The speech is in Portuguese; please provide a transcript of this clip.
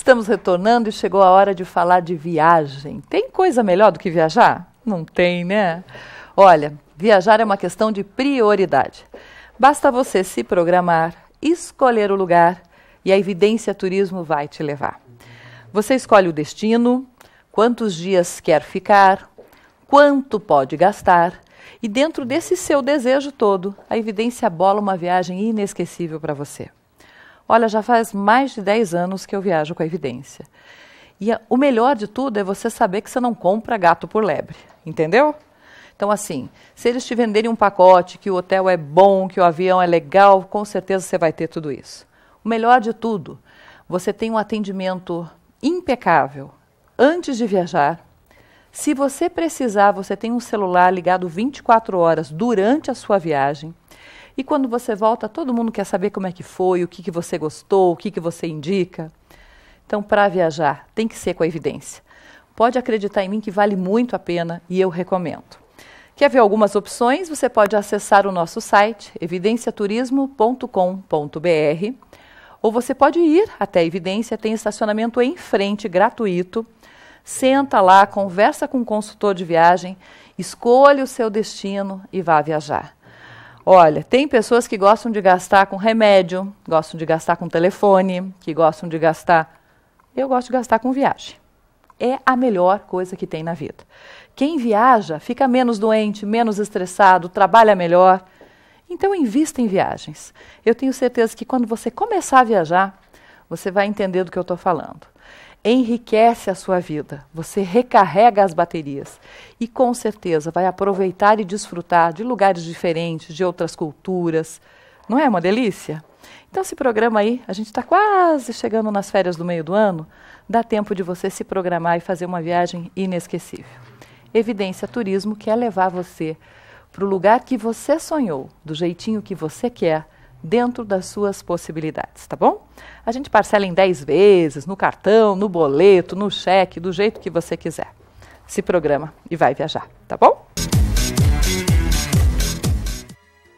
Estamos retornando e chegou a hora de falar de viagem. Tem coisa melhor do que viajar? Não tem, né? Olha, viajar é uma questão de prioridade. Basta você se programar, escolher o lugar e a evidência turismo vai te levar. Você escolhe o destino, quantos dias quer ficar, quanto pode gastar. E dentro desse seu desejo todo, a evidência bola uma viagem inesquecível para você. Olha, já faz mais de 10 anos que eu viajo com a evidência. E a, o melhor de tudo é você saber que você não compra gato por lebre, entendeu? Então, assim, se eles te venderem um pacote, que o hotel é bom, que o avião é legal, com certeza você vai ter tudo isso. O melhor de tudo, você tem um atendimento impecável antes de viajar. Se você precisar, você tem um celular ligado 24 horas durante a sua viagem. E quando você volta, todo mundo quer saber como é que foi, o que, que você gostou, o que, que você indica. Então, para viajar, tem que ser com a evidência. Pode acreditar em mim que vale muito a pena e eu recomendo. Quer ver algumas opções? Você pode acessar o nosso site evidenciaturismo.com.br ou você pode ir até a Evidência, tem estacionamento em frente gratuito. Senta lá, conversa com o um consultor de viagem, escolha o seu destino e vá viajar. Olha, tem pessoas que gostam de gastar com remédio, gostam de gastar com telefone, que gostam de gastar. Eu gosto de gastar com viagem. É a melhor coisa que tem na vida. Quem viaja fica menos doente, menos estressado, trabalha melhor. Então, invista em viagens. Eu tenho certeza que quando você começar a viajar, você vai entender do que eu estou falando enriquece a sua vida, você recarrega as baterias e com certeza vai aproveitar e desfrutar de lugares diferentes, de outras culturas. Não é uma delícia? Então se programa aí, a gente está quase chegando nas férias do meio do ano, dá tempo de você se programar e fazer uma viagem inesquecível. Evidência Turismo quer levar você para o lugar que você sonhou, do jeitinho que você quer dentro das suas possibilidades, tá bom? A gente parcela em 10 vezes, no cartão, no boleto, no cheque, do jeito que você quiser. Se programa e vai viajar, tá bom?